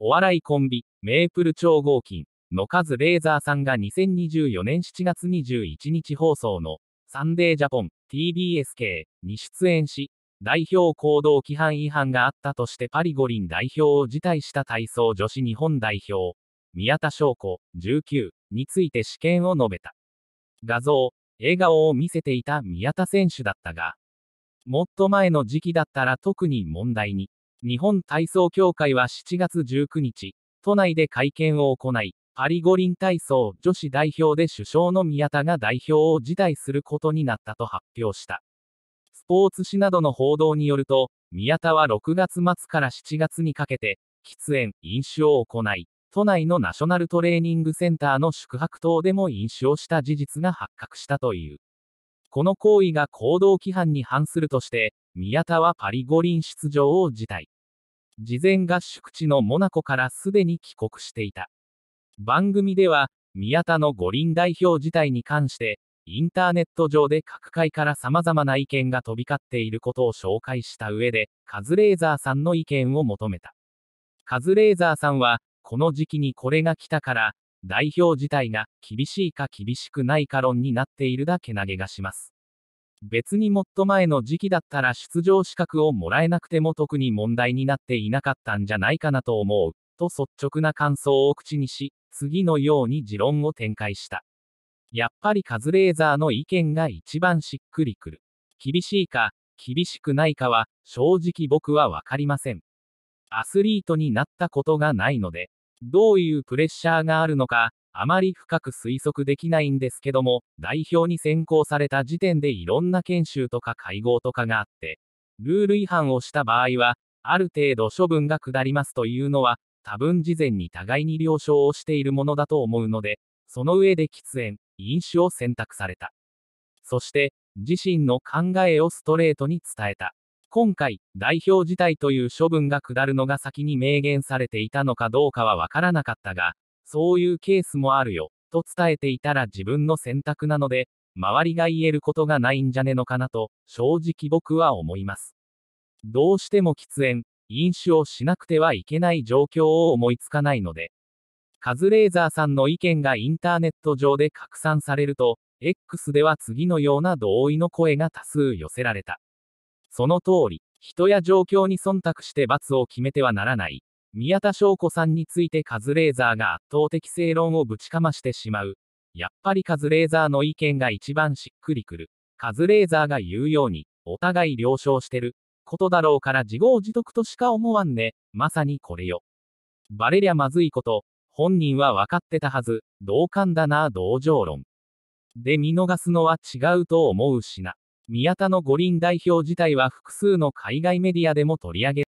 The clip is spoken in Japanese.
お笑いコンビ、メープル超合金、の数レーザーさんが2024年7月21日放送の、サンデージャポン、TBSK に出演し、代表行動規範違反があったとしてパリ五輪代表を辞退した体操女子日本代表、宮田翔子、19、について試験を述べた。画像、笑顔を見せていた宮田選手だったが、もっと前の時期だったら特に問題に日本体操協会は7月19日、都内で会見を行い、パリ五輪体操女子代表で首相の宮田が代表を辞退することになったと発表した。スポーツ紙などの報道によると、宮田は6月末から7月にかけて、喫煙、飲酒を行い、都内のナショナルトレーニングセンターの宿泊棟でも飲酒をした事実が発覚したという。この行為が行動規範に反するとして、宮田はパリ五輪出場を辞退。事前合宿地のモナコからすでに帰国していた。番組では、宮田の五輪代表自体に関して、インターネット上で各界から様々な意見が飛び交っていることを紹介した上で、カズレーザーさんの意見を求めた。カズレーザーさんは、この時期にこれが来たから、代表自体が厳しいか厳しくないか論になっているだけ投げがします。別にもっと前の時期だったら出場資格をもらえなくても特に問題になっていなかったんじゃないかなと思う、と率直な感想を口にし、次のように持論を展開した。やっぱりカズレーザーの意見が一番しっくりくる。厳しいか、厳しくないかは、正直僕はわかりません。アスリートになったことがないので、どういうプレッシャーがあるのか、あまり深く推測できないんですけども、代表に選考された時点でいろんな研修とか会合とかがあって、ルール違反をした場合は、ある程度処分が下りますというのは、多分事前に互いに了承をしているものだと思うので、その上で喫煙、飲酒を選択された。そして、自身の考えをストレートに伝えた。今回、代表自体という処分が下るのが先に明言されていたのかどうかはわからなかったが、そういうケースもあるよ、と伝えていたら自分の選択なので、周りが言えることがないんじゃねのかなと、正直僕は思います。どうしても喫煙、飲酒をしなくてはいけない状況を思いつかないので、カズレーザーさんの意見がインターネット上で拡散されると、X では次のような同意の声が多数寄せられた。その通り、人や状況に忖度して罰を決めてはならない。宮田翔子さんについてカズレーザーが圧倒的正論をぶちかましてしまう。やっぱりカズレーザーの意見が一番しっくりくる。カズレーザーが言うように、お互い了承してる。ことだろうから自業自得としか思わんね。まさにこれよ。バレりゃまずいこと、本人は分かってたはず、同感だな同情論。で見逃すのは違うと思うしな。宮田の五輪代表自体は複数の海外メディアでも取り上げ